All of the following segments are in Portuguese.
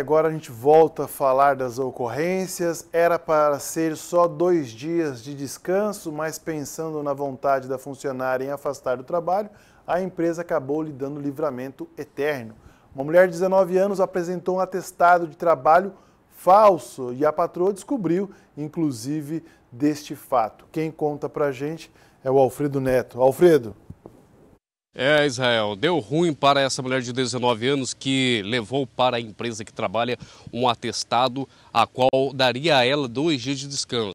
Agora a gente volta a falar das ocorrências. Era para ser só dois dias de descanso, mas pensando na vontade da funcionária em afastar do trabalho, a empresa acabou lhe dando livramento eterno. Uma mulher de 19 anos apresentou um atestado de trabalho falso e a patroa descobriu, inclusive, deste fato. Quem conta pra gente é o Alfredo Neto. Alfredo. É, Israel, deu ruim para essa mulher de 19 anos que levou para a empresa que trabalha um atestado a qual daria a ela dois dias de descanso.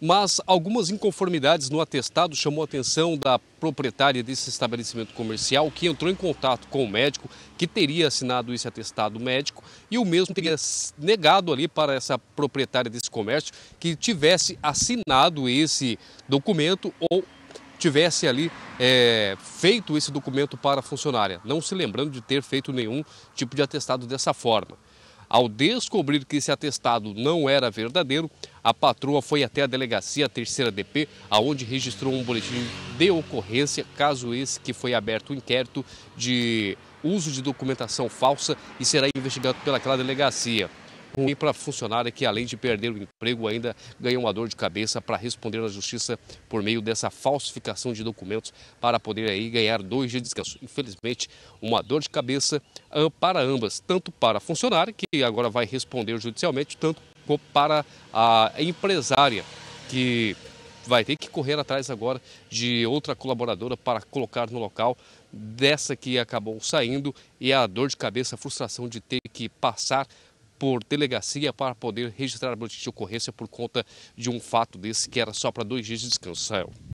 Mas algumas inconformidades no atestado chamou a atenção da proprietária desse estabelecimento comercial, que entrou em contato com o médico que teria assinado esse atestado médico e o mesmo teria negado ali para essa proprietária desse comércio que tivesse assinado esse documento ou tivesse ali é, feito esse documento para a funcionária, não se lembrando de ter feito nenhum tipo de atestado dessa forma. Ao descobrir que esse atestado não era verdadeiro, a patroa foi até a delegacia a terceira DP, aonde registrou um boletim de ocorrência, caso esse que foi aberto o um inquérito de uso de documentação falsa e será investigado pelaquela delegacia ruim para a funcionária que, além de perder o emprego, ainda ganhou uma dor de cabeça para responder na justiça por meio dessa falsificação de documentos para poder aí ganhar dois dias de descanso. Infelizmente, uma dor de cabeça ah, para ambas, tanto para a funcionária, que agora vai responder judicialmente, tanto para a empresária, que vai ter que correr atrás agora de outra colaboradora para colocar no local dessa que acabou saindo e a dor de cabeça, a frustração de ter que passar por delegacia para poder registrar a boletim de ocorrência por conta de um fato desse que era só para dois dias de descanso,